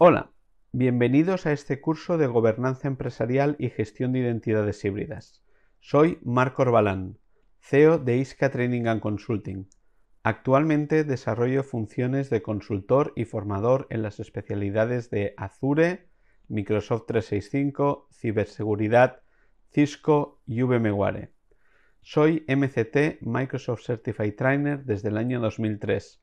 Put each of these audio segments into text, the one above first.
Hola, bienvenidos a este curso de Gobernanza Empresarial y Gestión de Identidades Híbridas. Soy Marco Orbalán, CEO de ISCA Training and Consulting. Actualmente desarrollo funciones de consultor y formador en las especialidades de Azure, Microsoft 365, Ciberseguridad, Cisco y VMware. Soy MCT Microsoft Certified Trainer desde el año 2003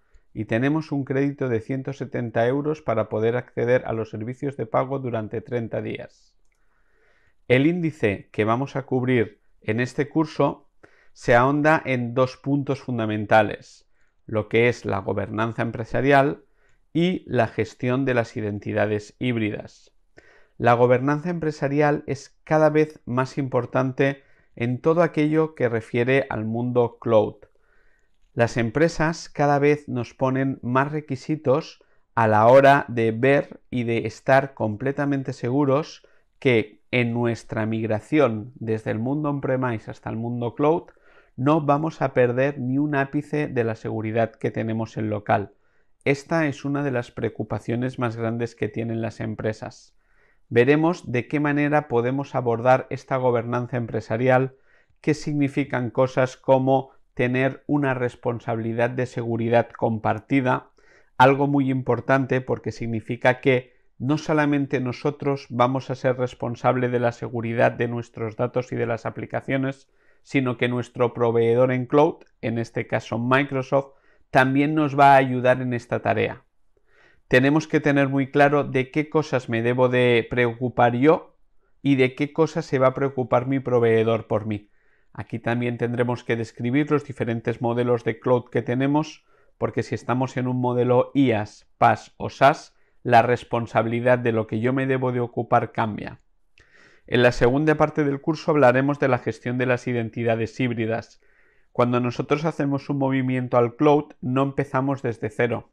y tenemos un crédito de 170 euros para poder acceder a los servicios de pago durante 30 días. El índice que vamos a cubrir en este curso se ahonda en dos puntos fundamentales, lo que es la gobernanza empresarial y la gestión de las identidades híbridas. La gobernanza empresarial es cada vez más importante en todo aquello que refiere al mundo cloud, las empresas cada vez nos ponen más requisitos a la hora de ver y de estar completamente seguros que en nuestra migración desde el mundo on-premise hasta el mundo cloud no vamos a perder ni un ápice de la seguridad que tenemos en local. Esta es una de las preocupaciones más grandes que tienen las empresas. Veremos de qué manera podemos abordar esta gobernanza empresarial, qué significan cosas como tener una responsabilidad de seguridad compartida, algo muy importante porque significa que no solamente nosotros vamos a ser responsables de la seguridad de nuestros datos y de las aplicaciones, sino que nuestro proveedor en cloud, en este caso Microsoft, también nos va a ayudar en esta tarea. Tenemos que tener muy claro de qué cosas me debo de preocupar yo y de qué cosas se va a preocupar mi proveedor por mí. Aquí también tendremos que describir los diferentes modelos de cloud que tenemos, porque si estamos en un modelo IaaS, PaaS o SaaS, la responsabilidad de lo que yo me debo de ocupar cambia. En la segunda parte del curso hablaremos de la gestión de las identidades híbridas. Cuando nosotros hacemos un movimiento al cloud, no empezamos desde cero.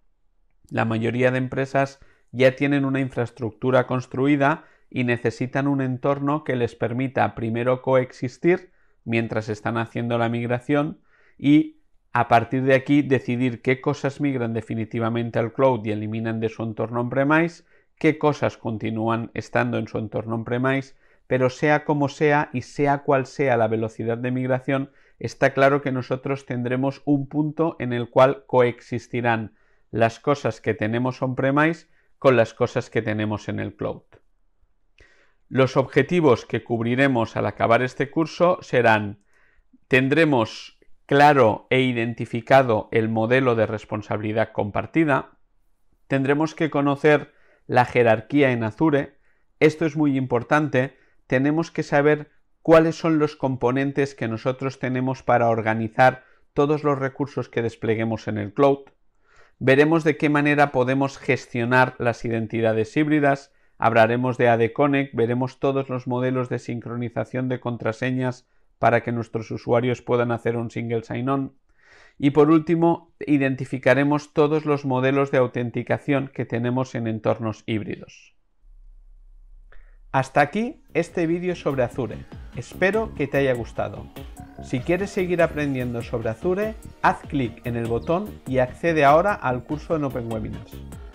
La mayoría de empresas ya tienen una infraestructura construida y necesitan un entorno que les permita primero coexistir mientras están haciendo la migración y a partir de aquí decidir qué cosas migran definitivamente al cloud y eliminan de su entorno on-premise, qué cosas continúan estando en su entorno on-premise, pero sea como sea y sea cual sea la velocidad de migración, está claro que nosotros tendremos un punto en el cual coexistirán las cosas que tenemos on-premise con las cosas que tenemos en el cloud. Los objetivos que cubriremos al acabar este curso serán, tendremos claro e identificado el modelo de responsabilidad compartida, tendremos que conocer la jerarquía en Azure, esto es muy importante, tenemos que saber cuáles son los componentes que nosotros tenemos para organizar todos los recursos que despleguemos en el cloud, veremos de qué manera podemos gestionar las identidades híbridas, Hablaremos de ADConnect, veremos todos los modelos de sincronización de contraseñas para que nuestros usuarios puedan hacer un single sign-on. Y por último, identificaremos todos los modelos de autenticación que tenemos en entornos híbridos. Hasta aquí este vídeo sobre Azure. Espero que te haya gustado. Si quieres seguir aprendiendo sobre Azure, haz clic en el botón y accede ahora al curso en Open Webinars.